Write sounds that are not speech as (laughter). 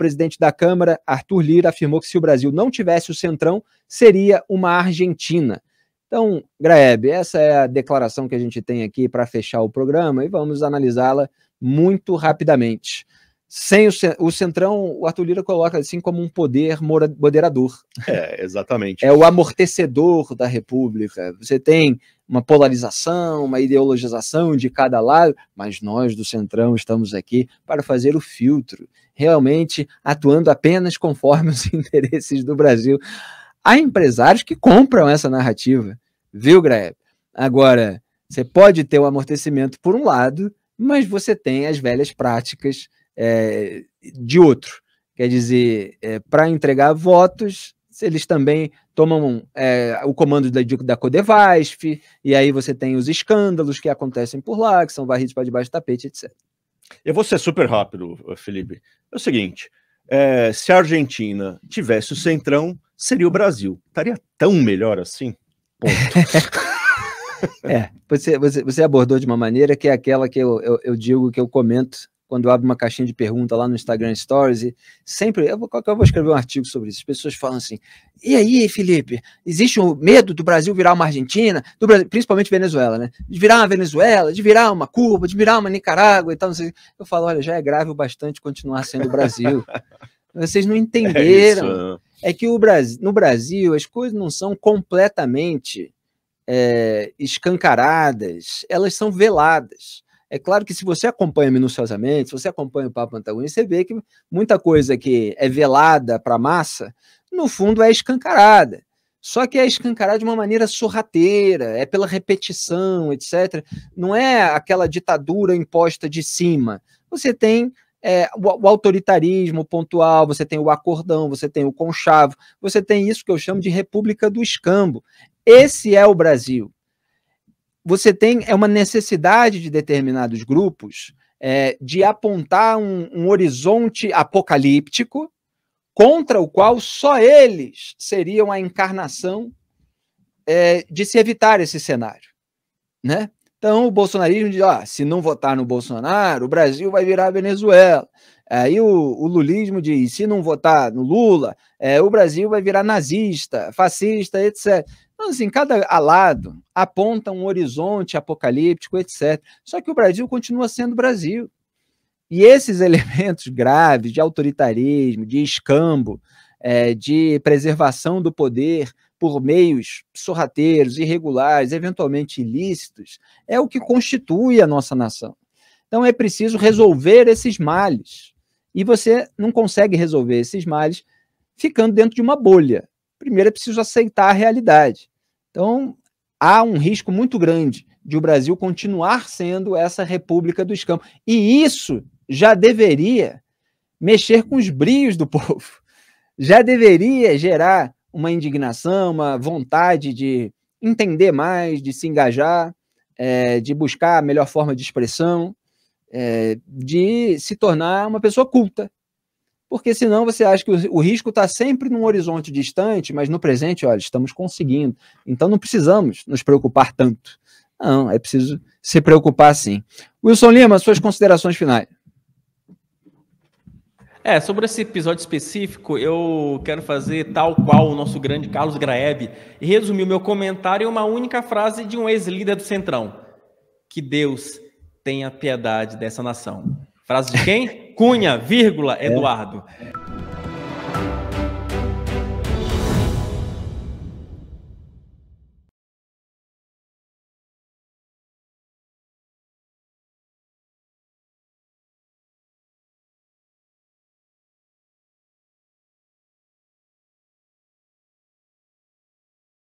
presidente da Câmara, Arthur Lira, afirmou que se o Brasil não tivesse o centrão, seria uma Argentina. Então, Graeb, essa é a declaração que a gente tem aqui para fechar o programa e vamos analisá-la muito rapidamente sem o, o Centrão, o Arthur Lira coloca assim como um poder moderador. É, exatamente. (laughs) É o amortecedor da República. Você tem uma polarização, uma ideologização de cada lado, mas nós do Centrão estamos aqui para fazer o filtro, realmente atuando apenas conforme (laughs) os interesses do Brasil. Há empresários que compram essa narrativa, viu, Greb? Agora, você pode ter o um amortecimento por um lado, mas você tem as velhas práticas é, de outro. Quer dizer, é, para entregar votos, eles também tomam é, o comando da, da Codevasf, e aí você tem os escândalos que acontecem por lá, que são varridos para debaixo do tapete, etc. Eu vou ser super rápido, Felipe. É o seguinte: é, se a Argentina tivesse o centrão, seria o Brasil. Estaria tão melhor assim? Ponto. (laughs) É, você, você, você abordou de uma maneira que é aquela que eu, eu, eu digo que eu comento quando abre uma caixinha de pergunta lá no Instagram Stories, sempre, eu vou, eu vou escrever um artigo sobre isso, as pessoas falam assim, e aí, Felipe, existe o um medo do Brasil virar uma Argentina, do Brasil, principalmente Venezuela, né? De virar uma Venezuela, de virar uma Cuba, de virar uma Nicarágua e tal, não sei. Eu falo, olha, já é grave o bastante continuar sendo o Brasil. (laughs) Vocês não é entenderam. É, é que o Brasil, no Brasil as coisas não são completamente é, escancaradas, elas são veladas. É claro que se você acompanha minuciosamente, se você acompanha o papo antagonista, você vê que muita coisa que é velada para a massa, no fundo é escancarada. Só que é escancarada de uma maneira sorrateira, é pela repetição, etc. Não é aquela ditadura imposta de cima. Você tem é, o, o, autoritarismo pontual, você tem o acordão, você tem o conchavo, você tem isso que eu chamo de república do escambo. Esse é o Brasil você tem é uma necessidade de determinados grupos é, de apontar um, um horizonte apocalíptico contra o qual só eles seriam a encarnação é, de se evitar esse cenário. Né? Então, o bolsonarismo diz: ó, se não votar no Bolsonaro, o Brasil vai virar a Venezuela. Aí o, o lulismo diz: se não votar no Lula, é, o Brasil vai virar nazista, fascista, etc. Então, assim, cada alado aponta um horizonte apocalíptico, etc. Só que o Brasil continua sendo Brasil. E esses (laughs) elementos graves de autoritarismo, de escambo, é, de preservação do poder, por meios sorrateiros, irregulares, eventualmente ilícitos, é o que constitui a nossa nação. Então é preciso resolver esses males. E você não consegue resolver esses males ficando dentro de uma bolha. Primeiro é preciso aceitar a realidade. Então há um risco muito grande de o Brasil continuar sendo essa república dos campos. E isso já deveria mexer com os brios do (laughs) povo. Já deveria gerar uma indignação, uma vontade de entender mais, de se engajar, é, de buscar a melhor forma de expressão, é, de se tornar uma pessoa culta. Porque senão você acha que o, o risco está sempre num horizonte distante, mas no presente, olha, estamos conseguindo. Então não precisamos nos preocupar tanto. Não, é preciso se preocupar sim. Wilson Lima, suas considerações finais. É, sobre esse episódio específico, eu quero fazer tal qual o nosso grande Carlos Graeb e resumir o meu comentário em uma única frase de um ex-líder do Centrão: Que Deus tenha piedade dessa nação. Frase de quem? (laughs) Cunha, vírgula, é. Eduardo. É.